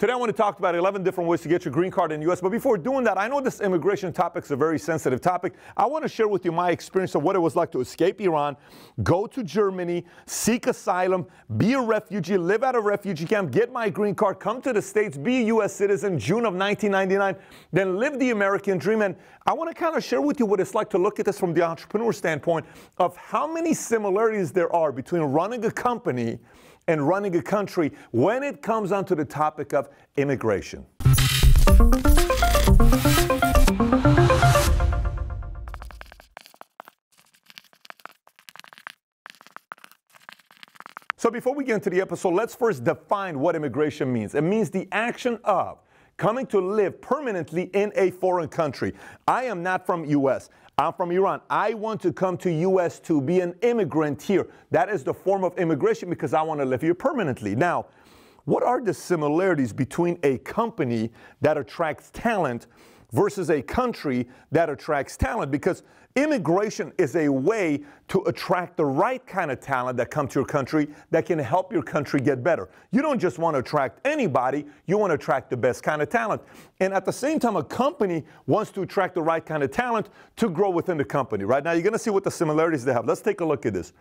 Today, I want to talk about 11 different ways to get your green card in the U.S. But before doing that, I know this immigration topic is a very sensitive topic. I want to share with you my experience of what it was like to escape Iran, go to Germany, seek asylum, be a refugee, live at a refugee camp, get my green card, come to the States, be a U.S. citizen, June of 1999, then live the American dream. And I want to kind of share with you what it's like to look at this from the entrepreneur standpoint of how many similarities there are between running a company and running a country when it comes onto the topic of immigration. So before we get into the episode, let's first define what immigration means. It means the action of coming to live permanently in a foreign country. I am not from U.S. I'm from Iran. I want to come to U.S. to be an immigrant here. That is the form of immigration because I want to live here permanently. Now, what are the similarities between a company that attracts talent versus a country that attracts talent because immigration is a way to attract the right kind of talent that comes to your country that can help your country get better. You don't just want to attract anybody, you want to attract the best kind of talent. And at the same time, a company wants to attract the right kind of talent to grow within the company. Right now, you're going to see what the similarities they have. Let's take a look at this.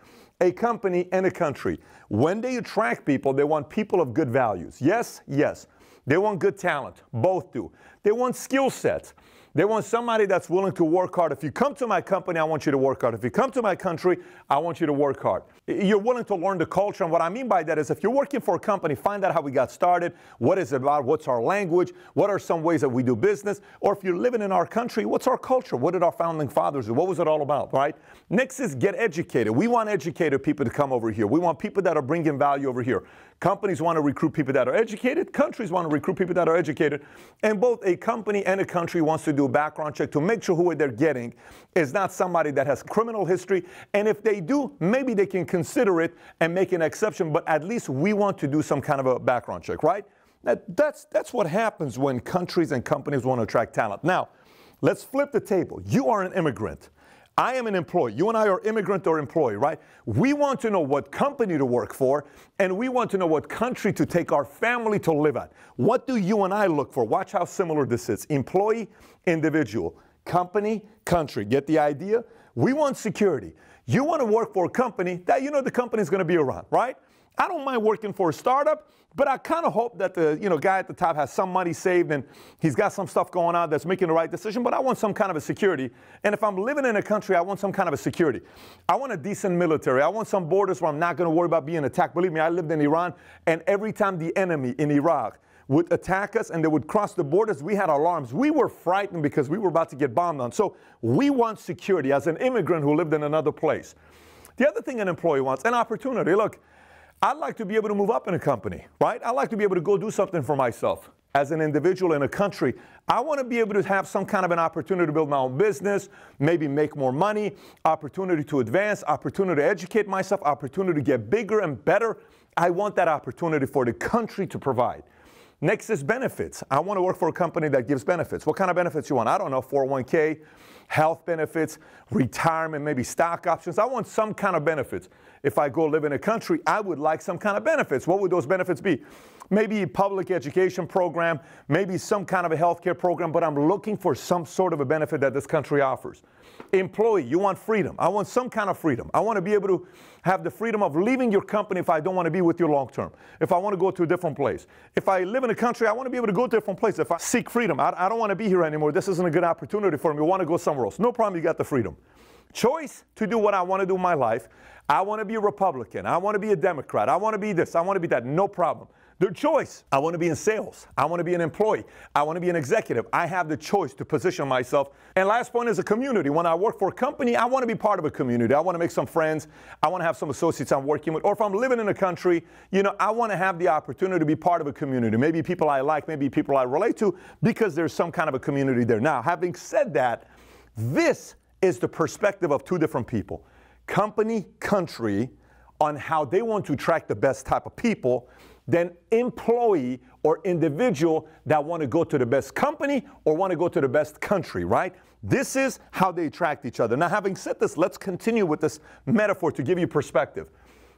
A company and a country, when they attract people, they want people of good values. Yes, yes. They want good talent, both do. They want skill sets. They want somebody that's willing to work hard. If you come to my company, I want you to work hard. If you come to my country, I want you to work hard. You're willing to learn the culture. And what I mean by that is if you're working for a company, find out how we got started, what is it about, what's our language, what are some ways that we do business. Or if you're living in our country, what's our culture? What did our founding fathers do? What was it all about, right? Next is get educated. We want educated people to come over here. We want people that are bringing value over here. Companies want to recruit people that are educated. Countries want to recruit people that are educated. And both a company and a country wants to do a background check to make sure who they're getting is not somebody that has criminal history. And if they do, maybe they can consider it and make an exception. But at least we want to do some kind of a background check, right? Now, that's, that's what happens when countries and companies want to attract talent. Now, let's flip the table. You are an immigrant. I am an employee. You and I are immigrant or employee, right? We want to know what company to work for, and we want to know what country to take our family to live at. What do you and I look for? Watch how similar this is employee, individual, company, country. Get the idea? We want security. You want to work for a company that you know the company is going to be around, right? I don't mind working for a startup, but I kind of hope that the you know guy at the top has some money saved and he's got some stuff going on that's making the right decision. But I want some kind of a security. And if I'm living in a country, I want some kind of a security. I want a decent military. I want some borders where I'm not going to worry about being attacked. Believe me, I lived in Iran, and every time the enemy in Iraq would attack us and they would cross the borders, we had alarms. We were frightened because we were about to get bombed on. So we want security as an immigrant who lived in another place. The other thing an employee wants, an opportunity. Look, I'd like to be able to move up in a company, right? I'd like to be able to go do something for myself as an individual in a country. I want to be able to have some kind of an opportunity to build my own business, maybe make more money, opportunity to advance, opportunity to educate myself, opportunity to get bigger and better. I want that opportunity for the country to provide. Next is benefits. I want to work for a company that gives benefits. What kind of benefits you want? I don't know, 401k, health benefits, retirement, maybe stock options. I want some kind of benefits if I go live in a country, I would like some kind of benefits. What would those benefits be? Maybe a public education program, maybe some kind of a healthcare program, but I'm looking for some sort of a benefit that this country offers. Employee, you want freedom. I want some kind of freedom. I want to be able to have the freedom of leaving your company if I don't want to be with you long term. If I want to go to a different place. If I live in a country, I want to be able to go to a different place. If I seek freedom, I, I don't want to be here anymore. This isn't a good opportunity for me. I want to go somewhere else. No problem, you got the freedom. Choice to do what I want to do in my life I want to be a Republican. I want to be a Democrat. I want to be this. I want to be that. No problem. Their choice. I want to be in sales. I want to be an employee. I want to be an executive. I have the choice to position myself. And last point is a community. When I work for a company, I want to be part of a community. I want to make some friends. I want to have some associates I'm working with. Or if I'm living in a country, you know, I want to have the opportunity to be part of a community. Maybe people I like, maybe people I relate to, because there's some kind of a community there. Now, having said that, this is the perspective of two different people company, country on how they want to attract the best type of people than employee or individual that want to go to the best company or want to go to the best country, right? This is how they attract each other. Now, having said this, let's continue with this metaphor to give you perspective.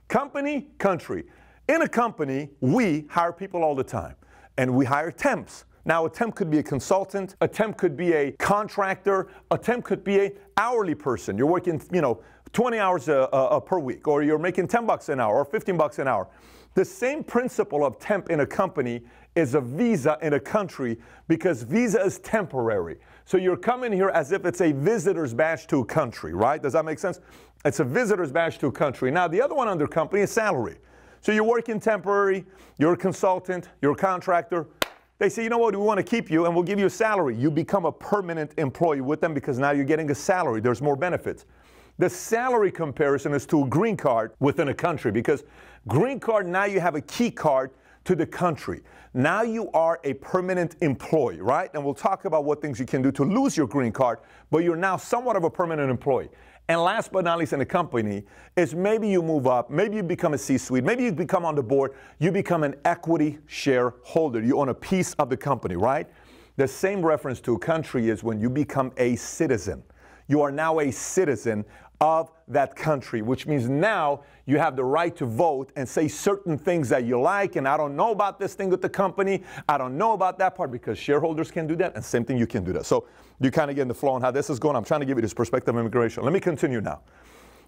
Company, country. In a company, we hire people all the time, and we hire temps. Now, a temp could be a consultant, a temp could be a contractor, a temp could be a hourly person. You're working, you know, 20 hours a, a, per week, or you're making 10 bucks an hour, or 15 bucks an hour. The same principle of temp in a company is a visa in a country because visa is temporary. So you're coming here as if it's a visitor's badge to a country, right? Does that make sense? It's a visitor's badge to a country. Now, the other one under company is salary. So you're working temporary, you're a consultant, you're a contractor. They say, you know what, we want to keep you and we'll give you a salary. You become a permanent employee with them because now you're getting a salary. There's more benefits. The salary comparison is to a green card within a country because green card, now you have a key card to the country. Now you are a permanent employee, right? And we'll talk about what things you can do to lose your green card, but you're now somewhat of a permanent employee. And last but not least in the company is maybe you move up, maybe you become a C-suite, maybe you become on the board, you become an equity shareholder. You own a piece of the company, right? The same reference to a country is when you become a citizen. You are now a citizen of that country, which means now you have the right to vote and say certain things that you like. And I don't know about this thing with the company. I don't know about that part because shareholders can do that. And same thing, you can do that. So you kind of get in the flow on how this is going. I'm trying to give you this perspective of immigration. Let me continue now.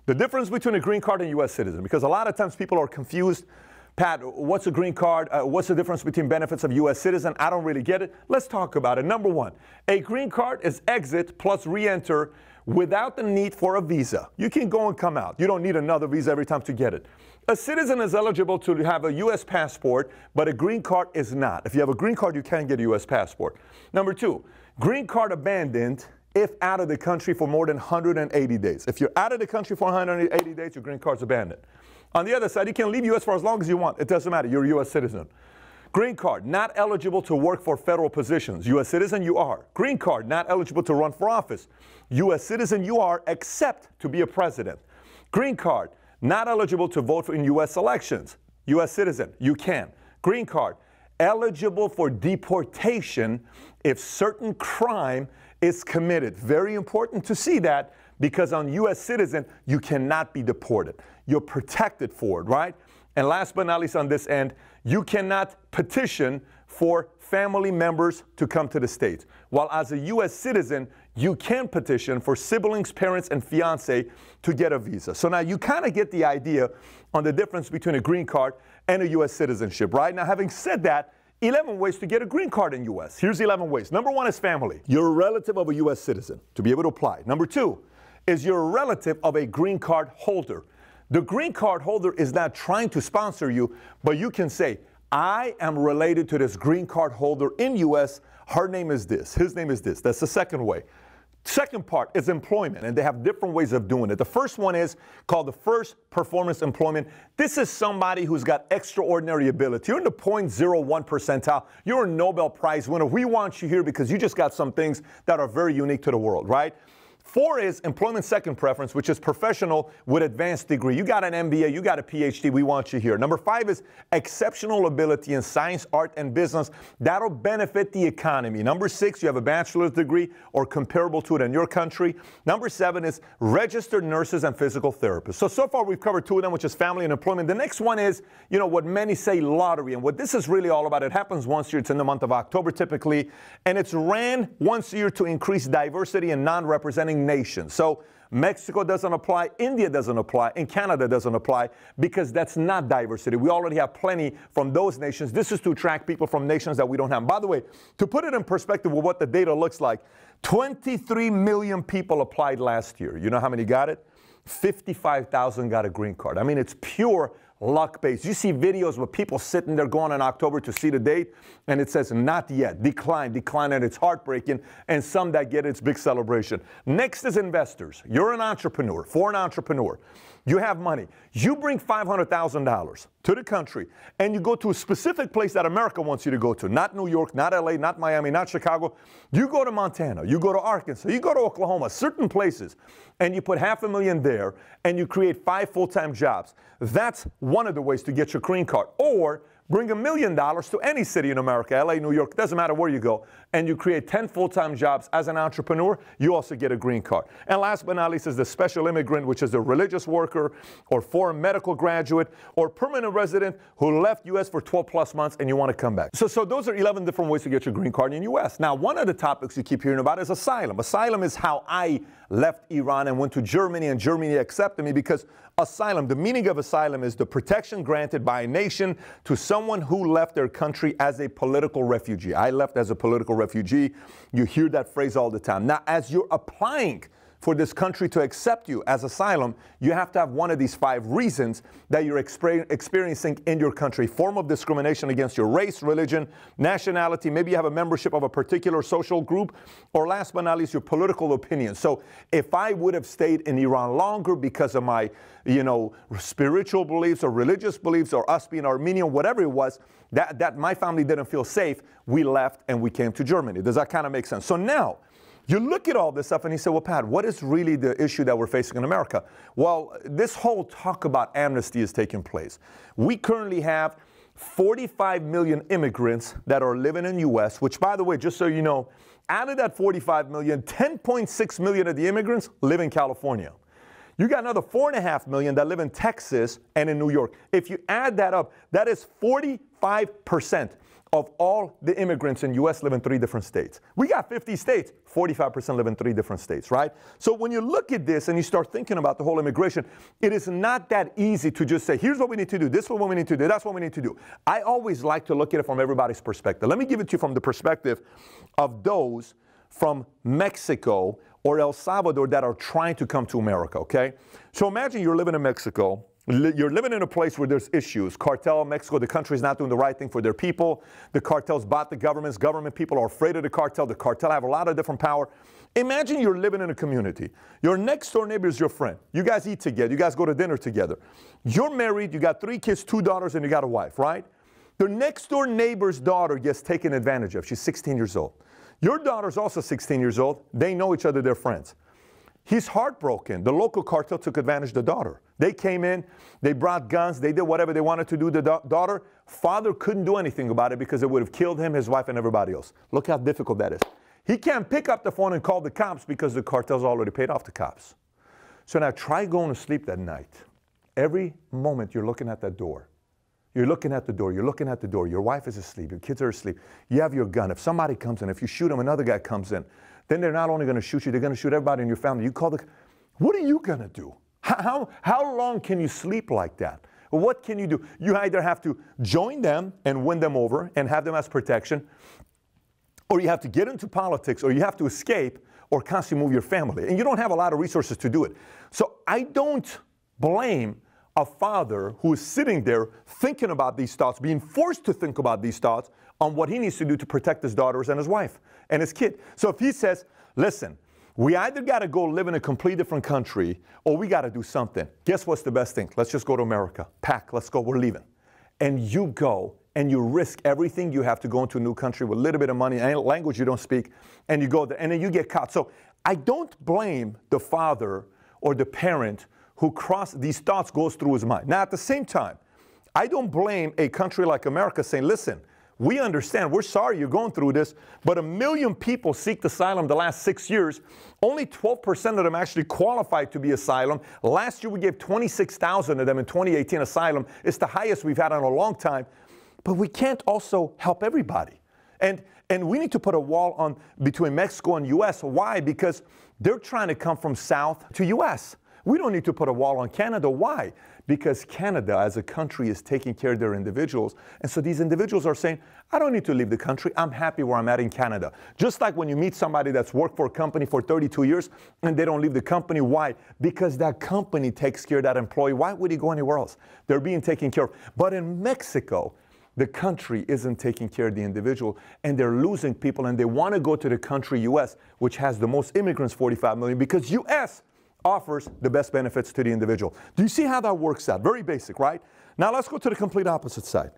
The difference between a green card and U.S. citizen, because a lot of times people are confused. Pat, what's a green card? Uh, what's the difference between benefits of U.S. citizen? I don't really get it. Let's talk about it. Number one, a green card is exit plus re-enter without the need for a visa. You can go and come out. You don't need another visa every time to get it. A citizen is eligible to have a U.S. passport, but a green card is not. If you have a green card, you can get a U.S. passport. Number two, green card abandoned if out of the country for more than 180 days. If you're out of the country for 180 days, your green card's abandoned. On the other side, you can leave U.S. for as long as you want. It doesn't matter. You're a U.S. citizen. Green card, not eligible to work for federal positions. U.S. citizen, you are. Green card, not eligible to run for office. U.S. citizen, you are, except to be a president. Green card, not eligible to vote in U.S. elections. U.S. citizen, you can. Green card, eligible for deportation if certain crime is committed. Very important to see that because on U.S. citizen, you cannot be deported. You're protected for it, right? And last but not least on this end, you cannot petition for family members to come to the States. While as a U.S. citizen, you can petition for siblings, parents, and fiance to get a visa. So now you kind of get the idea on the difference between a green card and a U.S. citizenship, right? Now, having said that, 11 ways to get a green card in U.S. Here's 11 ways. Number one is family. You're a relative of a U.S. citizen to be able to apply. Number two is you're a relative of a green card holder the green card holder is not trying to sponsor you, but you can say, I am related to this green card holder in U.S. Her name is this, his name is this. That's the second way. Second part is employment, and they have different ways of doing it. The first one is called the first performance employment. This is somebody who's got extraordinary ability. You're in the 0.01 percentile. You're a Nobel Prize winner. We want you here because you just got some things that are very unique to the world, right? Four is employment second preference, which is professional with advanced degree. You got an MBA, you got a PhD, we want you here. Number five is exceptional ability in science, art, and business. That'll benefit the economy. Number six, you have a bachelor's degree or comparable to it in your country. Number seven is registered nurses and physical therapists. So, so far we've covered two of them, which is family and employment. The next one is, you know, what many say lottery. And what this is really all about, it happens once a year. It's in the month of October typically. And it's ran once a year to increase diversity and non-representing governing nation. So Mexico doesn't apply, India doesn't apply, and Canada doesn't apply because that's not diversity. We already have plenty from those nations. This is to attract people from nations that we don't have. By the way, to put it in perspective with what the data looks like, 23 million people applied last year. You know how many got it? 55,000 got a green card. I mean, it's pure luck based. You see videos where people sitting there going in October to see the date and it says not yet, decline, decline, and it's heartbreaking. And some that get it, it's big celebration. Next is investors. You're an entrepreneur, For an entrepreneur. You have money. You bring $500,000 to the country and you go to a specific place that America wants you to go to, not New York, not LA, not Miami, not Chicago. You go to Montana, you go to Arkansas, you go to Oklahoma, certain places, and you put half a million there and you create five full time jobs. That's one of the ways to get your green card. Or Bring a million dollars to any city in America, LA, New York, doesn't matter where you go, and you create 10 full time jobs as an entrepreneur, you also get a green card. And last but not least is the special immigrant, which is a religious worker or foreign medical graduate or permanent resident who left US for 12 plus months and you want to come back. So, so those are 11 different ways to get your green card in US. Now, one of the topics you keep hearing about is asylum. Asylum is how I left Iran and went to Germany, and Germany accepted me because asylum, the meaning of asylum is the protection granted by a nation to someone who left their country as a political refugee. I left as a political refugee. You hear that phrase all the time. Now, as you're applying, for this country to accept you as asylum, you have to have one of these five reasons that you're exper experiencing in your country form of discrimination against your race, religion, nationality, maybe you have a membership of a particular social group, or last but not least, your political opinion. So if I would have stayed in Iran longer because of my, you know, spiritual beliefs or religious beliefs or us being Armenian, whatever it was, that, that my family didn't feel safe, we left and we came to Germany. Does that kind of make sense? So now, you look at all this stuff and you say, well, Pat, what is really the issue that we're facing in America? Well, this whole talk about amnesty is taking place. We currently have 45 million immigrants that are living in the U.S., which, by the way, just so you know, out of that 45 million, 10.6 million of the immigrants live in California. You got another 4.5 million that live in Texas and in New York. If you add that up, that is 40 Five percent of all the immigrants in US live in three different states. We got 50 states, 45% live in three different states, right? So when you look at this and you start thinking about the whole immigration, it is not that easy to just say, here's what we need to do, this is what we need to do, that's what we need to do. I always like to look at it from everybody's perspective. Let me give it to you from the perspective of those from Mexico or El Salvador that are trying to come to America, okay? So imagine you're living in Mexico you're living in a place where there's issues. Cartel, Mexico, the country's not doing the right thing for their people. The cartels bought the governments. Government people are afraid of the cartel. The cartel have a lot of different power. Imagine you're living in a community. Your next door neighbor is your friend. You guys eat together. You guys go to dinner together. You're married. You got three kids, two daughters, and you got a wife, right? Your next door neighbor's daughter gets taken advantage of. She's 16 years old. Your daughter's also 16 years old. They know each other. They're friends. He's heartbroken. The local cartel took advantage of the daughter. They came in, they brought guns, they did whatever they wanted to do to the daughter. Father couldn't do anything about it because it would have killed him, his wife, and everybody else. Look how difficult that is. He can't pick up the phone and call the cops because the cartel's already paid off the cops. So now try going to sleep that night. Every moment you're looking at that door. You're looking at the door, you're looking at the door. Your wife is asleep, your kids are asleep. You have your gun. If somebody comes in, if you shoot them, another guy comes in. Then they're not only going to shoot you, they're going to shoot everybody in your family. You call the, what are you going to do? How, how long can you sleep like that? What can you do? You either have to join them and win them over and have them as protection, or you have to get into politics, or you have to escape, or constantly move your family. And you don't have a lot of resources to do it. So I don't blame a father who is sitting there thinking about these thoughts, being forced to think about these thoughts, on what he needs to do to protect his daughters and his wife and his kid. So if he says, listen, we either got to go live in a completely different country or we got to do something. Guess what's the best thing? Let's just go to America. Pack, let's go, we're leaving. And you go and you risk everything you have to go into a new country with a little bit of money and language you don't speak, and you go there, and then you get caught. So I don't blame the father or the parent who cross these thoughts goes through his mind. Now at the same time, I don't blame a country like America saying, listen, we understand, we're sorry you're going through this, but a million people seek asylum the last six years. Only 12% of them actually qualified to be asylum. Last year we gave 26,000 of them in 2018 asylum. It's the highest we've had in a long time. But we can't also help everybody. And, and we need to put a wall on between Mexico and US. Why? Because they're trying to come from south to US. We don't need to put a wall on Canada. Why? Because Canada as a country is taking care of their individuals. And so these individuals are saying, I don't need to leave the country. I'm happy where I'm at in Canada. Just like when you meet somebody that's worked for a company for 32 years and they don't leave the company. Why? Because that company takes care of that employee. Why would he go anywhere else? They're being taken care of. But in Mexico, the country isn't taking care of the individual and they're losing people and they want to go to the country US which has the most immigrants 45 million because US offers the best benefits to the individual. Do you see how that works out? Very basic, right? Now let's go to the complete opposite side.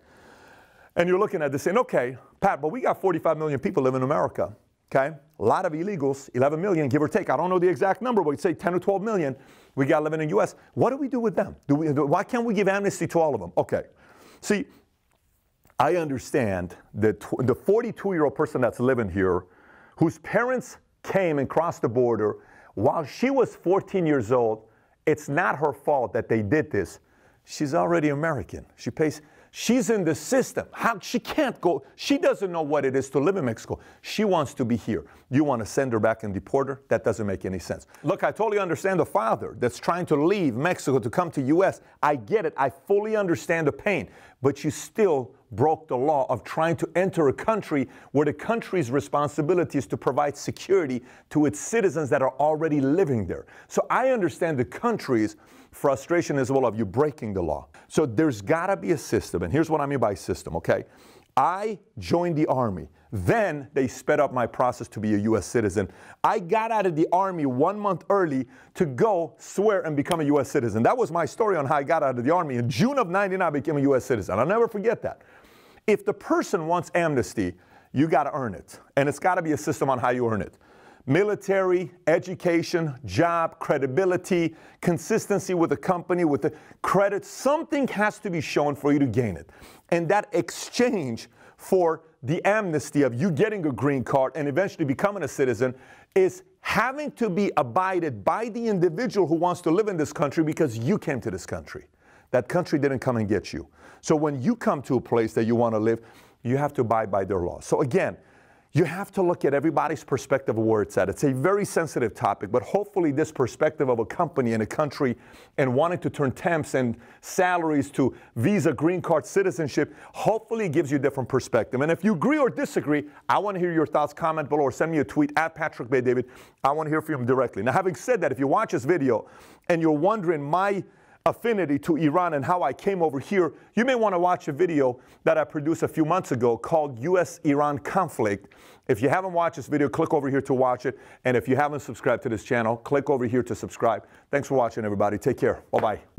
And you're looking at this saying, okay, Pat, but we got 45 million people living in America, okay? A lot of illegals, 11 million, give or take. I don't know the exact number, but we'd say 10 or 12 million we got living in the U.S. What do we do with them? Do we, do, why can't we give amnesty to all of them? Okay. See, I understand that the 42 year old person that's living here, whose parents came and crossed the border while she was 14 years old, it's not her fault that they did this. She's already American. She pays She's in the system. How she can't go. She doesn't know what it is to live in Mexico. She wants to be here. You want to send her back and deport her? That doesn't make any sense. Look, I totally understand the father that's trying to leave Mexico to come to US. I get it. I fully understand the pain. But you still broke the law of trying to enter a country where the country's responsibility is to provide security to its citizens that are already living there. So I understand the country's frustration as well of you breaking the law. So there's got to be a system. And here's what I mean by system, okay? I joined the Army. Then they sped up my process to be a U.S. citizen. I got out of the Army one month early to go swear and become a U.S. citizen. That was my story on how I got out of the Army. In June of 99, I became a U.S. citizen. I'll never forget that. If the person wants amnesty, you got to earn it. And it's got to be a system on how you earn it military, education, job, credibility, consistency with the company, with the credit. Something has to be shown for you to gain it. And that exchange for the amnesty of you getting a green card and eventually becoming a citizen is having to be abided by the individual who wants to live in this country because you came to this country. That country didn't come and get you. So when you come to a place that you want to live, you have to abide by their laws. So again, you have to look at everybody's perspective of where it's at. It's a very sensitive topic, but hopefully, this perspective of a company and a country and wanting to turn temps and salaries to visa, green card, citizenship, hopefully gives you a different perspective. And if you agree or disagree, I want to hear your thoughts, comment below, or send me a tweet at Patrick Bay David. I want to hear from you directly. Now, having said that, if you watch this video and you're wondering, my affinity to Iran and how I came over here, you may want to watch a video that I produced a few months ago called US Iran Conflict. If you haven't watched this video, click over here to watch it. And if you haven't subscribed to this channel, click over here to subscribe. Thanks for watching, everybody. Take care. Bye bye.